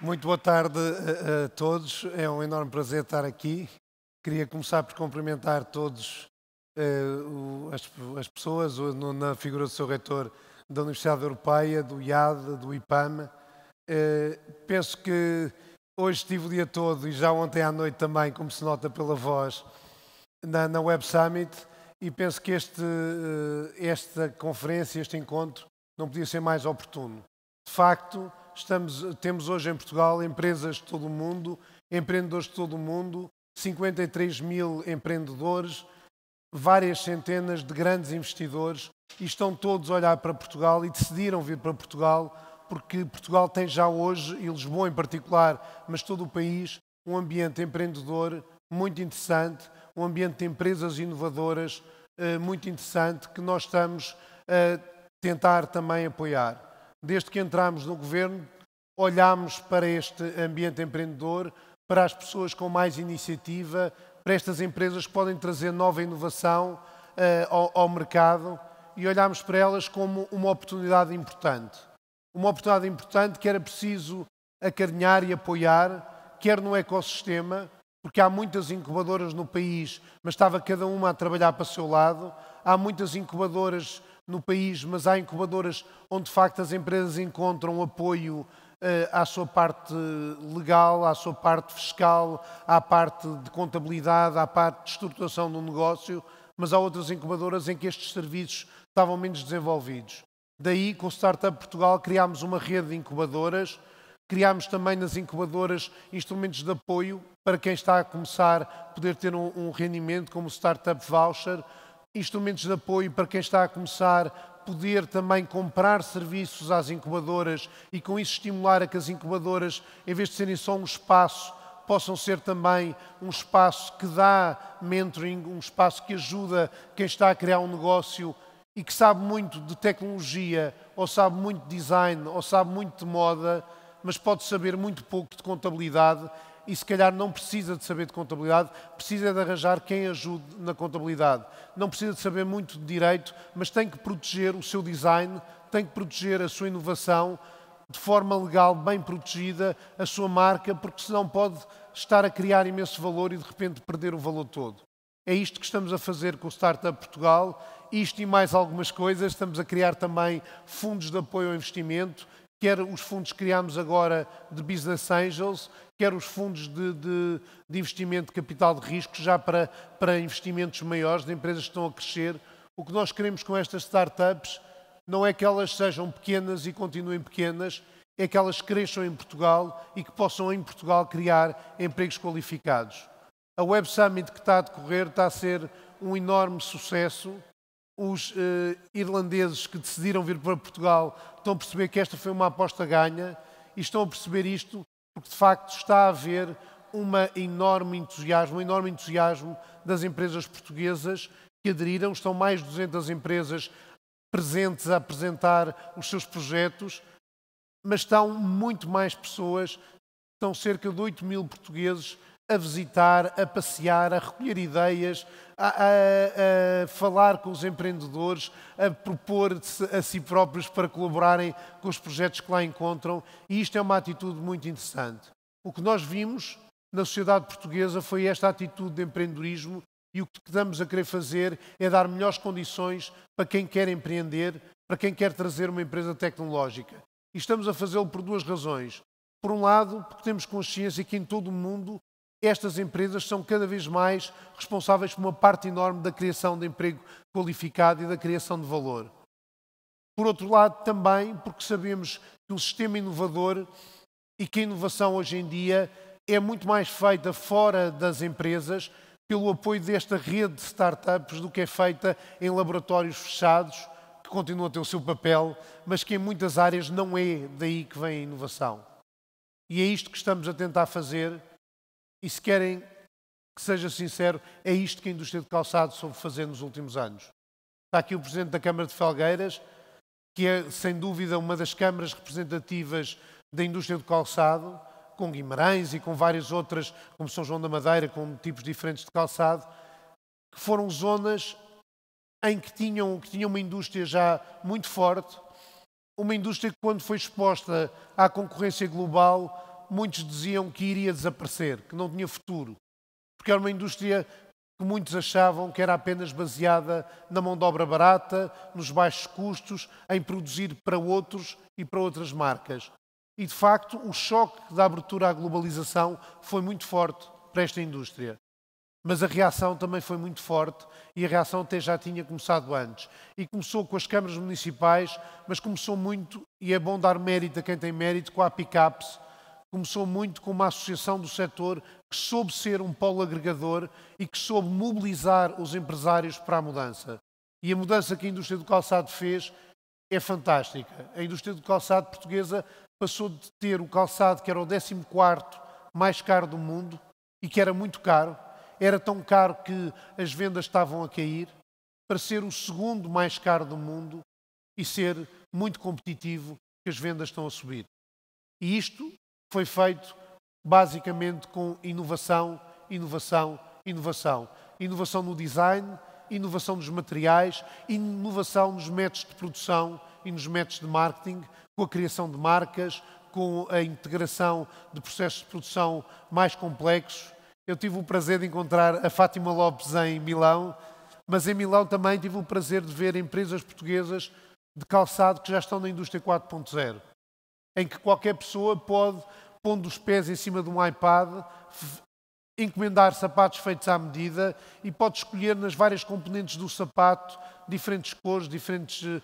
Muito boa tarde a, todos. É um enorme prazer estar aqui. Queria começar por cumprimentar todos eh, as, pessoas na figura do seu reitor da Universidade Europeia, do IAD, do IPAM. Eh, penso que hoje estive o dia todo e já ontem à noite também, como se nota pela voz, na, Web Summit e penso que este, eh, esta conferência, este encontro, não podia ser mais oportuno. De facto, estamos, temos hoje em Portugal empresas de todo o mundo, empreendedores de todo o mundo, 53 mil empreendedores, várias centenas de grandes investidores e estão todos a olhar para Portugal e decidiram vir para Portugal porque Portugal tem já hoje, e Lisboa em particular, mas todo o país, um ambiente empreendedor muito interessante, um ambiente de empresas inovadoras eh, muito interessante que nós estamos a tentar também apoiar desde que entramos no governo, olhamos para este ambiente empreendedor, para as pessoas com mais iniciativa, para estas empresas que podem trazer nova inovação uh, ao, ao, mercado e olhamos para elas como uma oportunidade importante. Uma oportunidade importante que era preciso acarinhar e apoiar, quer no ecossistema, porque há muitas incubadoras no país, mas estava cada uma a trabalhar para o seu lado, há muitas incubadoras no país, mas há incubadoras onde de facto as empresas encontram apoio eh, à sua parte legal, à sua parte fiscal, à parte de contabilidade, à parte de estruturação do negócio, mas há outras incubadoras em que estes serviços estavam menos desenvolvidos. Daí, com o Startup Portugal, criámos uma rede de incubadoras, criámos também nas incubadoras instrumentos de apoio para quem está a começar poder ter um, rendimento, como o Startup Voucher, instrumentos de apoio para quem está a começar, poder também comprar serviços às incubadoras e com isso estimular a que as incubadoras, em vez de serem só um espaço, possam ser também um espaço que dá mentoring, um espaço que ajuda quem está a criar um negócio e que sabe muito de tecnologia, ou sabe muito de design, ou sabe muito de moda, mas pode saber muito pouco de contabilidade e se calhar não precisa de saber de contabilidade, precisa de arranjar quem ajude na contabilidade. Não precisa de saber muito de direito, mas tem que proteger o seu design, tem que proteger a sua inovação de forma legal, bem protegida, a sua marca, porque senão pode estar a criar imenso valor e de repente perder o valor todo. É isto que estamos a fazer com o Startup Portugal, isto e mais algumas coisas. Estamos a criar também fundos de apoio ao investimento quer os fundos que criámos agora de Business Angels, quer os fundos de, de, de, investimento de capital de risco, já para, para investimentos maiores, de empresas que estão a crescer. O que nós queremos com estas startups não é que elas sejam pequenas e continuem pequenas, é que elas cresçam em Portugal e que possam em Portugal criar empregos qualificados. A Web Summit que está a decorrer está a ser um enorme sucesso. Os eh, irlandeses que decidiram vir para Portugal estão a perceber que esta foi uma aposta ganha e estão a perceber isto porque, de facto, está a haver uma enorme entusiasmo, um enorme entusiasmo das empresas portuguesas que aderiram. Estão mais de 200 empresas presentes a apresentar os seus projetos, mas estão muito mais pessoas, estão cerca de 8 mil portugueses a visitar, a passear, a recolher ideias, a, a, a falar com os empreendedores, a propor-se a si próprios para colaborarem com os projetos que lá encontram, e isto é uma atitude muito interessante. O que nós vimos na sociedade portuguesa foi esta atitude de empreendedorismo e o que estamos a querer fazer é dar melhores condições para quem quer empreender, para quem quer trazer uma empresa tecnológica. E estamos a fazê-lo por duas razões. Por um lado, porque temos consciência que em todo o mundo estas empresas são cada vez mais responsáveis por uma parte enorme da criação de emprego qualificado e da criação de valor. Por outro lado, também porque sabemos que um sistema inovador e que a inovação hoje em dia é muito mais feita fora das empresas pelo apoio desta rede de startups do que é feita em laboratórios fechados, que continuam a ter o seu papel, mas que em muitas áreas não é daí que vem a inovação. E é isto que estamos a tentar fazer e se querem que seja sincero, é isto que a indústria de calçado soube fazer nos últimos anos. Está aqui o Presidente da Câmara de Felgueiras, que é, sem dúvida, uma das câmaras representativas da indústria do calçado, com Guimarães e com várias outras, como São João da Madeira, com tipos diferentes de calçado, que foram zonas em que tinham, que tinham uma indústria já muito forte, uma indústria que, quando foi exposta à concorrência global, muitos diziam que iria desaparecer, que não tinha futuro, porque era uma indústria que muitos achavam que era apenas baseada na mão de obra barata, nos baixos custos, em produzir para outros e para outras marcas. E, de facto, o choque da abertura à globalização foi muito forte para esta indústria. Mas a reação também foi muito forte e a reação até já tinha começado antes. E começou com as câmaras municipais, mas começou muito, e é bom dar mérito a quem tem mérito, com a APICAPS, começou muito com uma associação do setor que soube ser um polo agregador e que soube mobilizar os empresários para a mudança. E a mudança que a indústria do calçado fez é fantástica. A indústria do calçado portuguesa passou de ter o calçado que era o 14º mais caro do mundo e que era muito caro, era tão caro que as vendas estavam a cair, para ser o segundo mais caro do mundo e ser muito competitivo que as vendas estão a subir. E isto foi feito basicamente com inovação, inovação, inovação. Inovação no design, inovação nos materiais, inovação nos métodos de produção e nos métodos de marketing, com a criação de marcas, com a integração de processos de produção mais complexos. Eu tive o prazer de encontrar a Fátima Lopes em Milão, mas em Milão também tive o prazer de ver empresas portuguesas de calçado que já estão na indústria 4.0, em que qualquer pessoa pode pondo os pés em cima de um iPad, encomendar sapatos feitos à medida e pode escolher nas várias componentes do sapato diferentes cores, diferentes uh,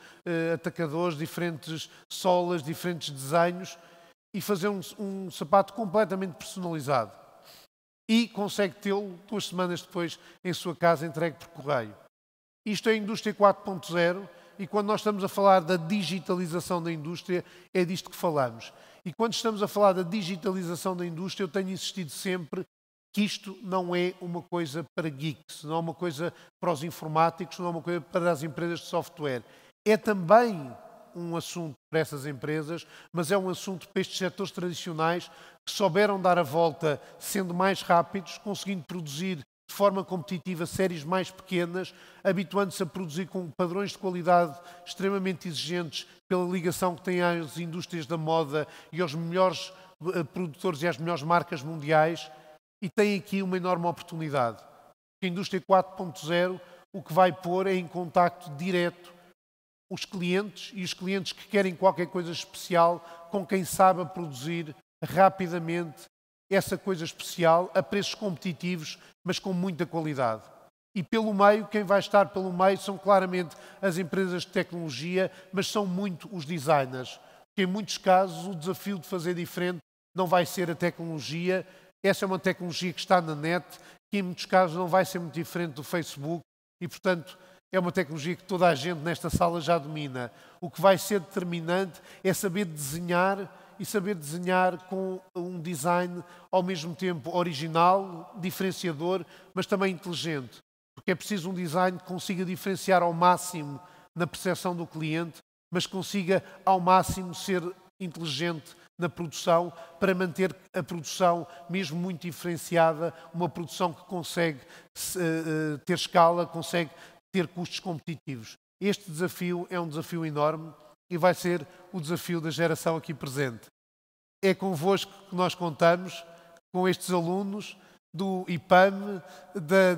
atacadores, diferentes solas, diferentes desenhos e fazer um, um sapato completamente personalizado. E consegue tê-lo duas semanas depois em sua casa entregue por correio. Isto é a indústria 4.0 e quando nós estamos a falar da digitalização da indústria, é disto que falamos. E quando estamos a falar da digitalização da indústria, eu tenho insistido sempre que isto não é uma coisa para geeks, não é uma coisa para os informáticos, não é uma coisa para as empresas de software. É também um assunto para essas empresas, mas é um assunto para estes setores tradicionais que souberam dar a volta sendo mais rápidos, conseguindo produzir de forma competitiva séries mais pequenas, habituando-se a produzir com padrões de qualidade extremamente exigentes pela ligação que tem às indústrias da moda e aos melhores eh, produtores e às melhores marcas mundiais, e tem aqui uma enorme oportunidade. a indústria 4.0 o que vai pôr é em contacto direto os clientes e os clientes que querem qualquer coisa especial com quem sabe produzir rapidamente essa coisa especial a preços competitivos, mas com muita qualidade. E pelo meio, quem vai estar pelo meio são claramente as empresas de tecnologia, mas são muito os designers. Porque em muitos casos o desafio de fazer diferente não vai ser a tecnologia. Essa é uma tecnologia que está na net, que em muitos casos não vai ser muito diferente do Facebook e, portanto, é uma tecnologia que toda a gente nesta sala já domina. O que vai ser determinante é saber desenhar e saber desenhar com um design ao mesmo tempo original, diferenciador, mas também inteligente. Porque é preciso um design que consiga diferenciar ao máximo na percepção do cliente, mas consiga ao máximo ser inteligente na produção para manter a produção, mesmo muito diferenciada, uma produção que consegue eh, eh, ter escala, consegue ter custos competitivos. Este desafio é um desafio enorme e vai ser o desafio da geração aqui presente. É convosco que nós contamos, com estes alunos do IPAM, da,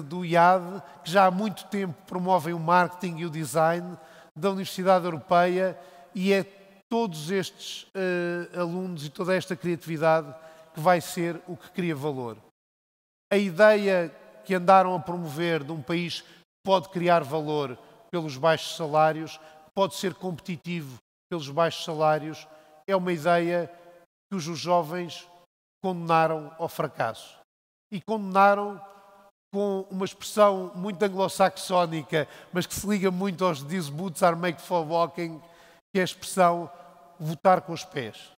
do IAD, que já há muito tempo promovem o marketing e o design, da Universidade Europeia, e é todos estes uh, alunos e toda esta criatividade que vai ser o que cria valor. A ideia que andaram a promover de um país que pode criar valor pelos baixos salários pode ser competitivo pelos baixos salários, é uma ideia que os jovens condenaram ao fracasso. E condenaram com uma expressão muito anglo-saxónica, mas que se liga muito aos These Boots Are Made for Walking, que é a expressão votar com os pés.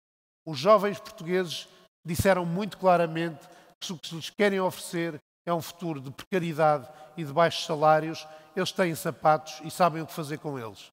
Os jovens portugueses disseram muito claramente que se o que lhes querem oferecer é um futuro de precariedade e de baixos salários, eles têm sapatos e sabem o que fazer com eles.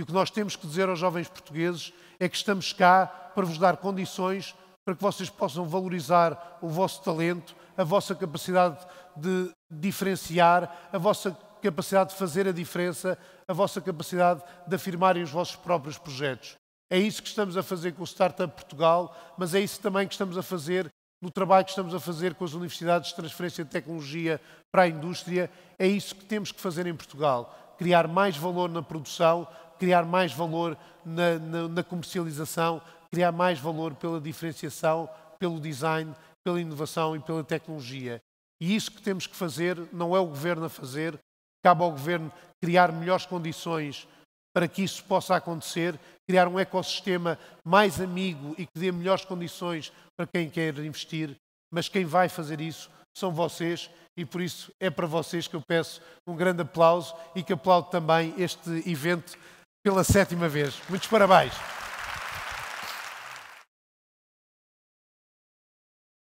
E o que nós temos que dizer aos jovens portugueses é que estamos cá para vos dar condições para que vocês possam valorizar o vosso talento, a vossa capacidade de diferenciar, a vossa capacidade de fazer a diferença, a vossa capacidade de afirmarem os vossos próprios projetos. É isso que estamos a fazer com o Startup Portugal, mas é isso também que estamos a fazer no trabalho que estamos a fazer com as universidades de transferência de tecnologia para a indústria. É isso que temos que fazer em Portugal: criar mais valor na produção, criar mais valor na, na, na comercialização, criar mais valor pela diferenciação, pelo design, pela inovação e pela tecnologia. E isso que temos que fazer não é o governo a fazer, cabe ao governo criar melhores condições para que isso possa acontecer, criar um ecossistema mais amigo e que dê melhores condições para quem quer investir, mas quem vai fazer isso são vocês e por isso é para vocês que eu peço um grande aplauso e que aplaudo também este evento pela sétima vez. Muitos parabéns.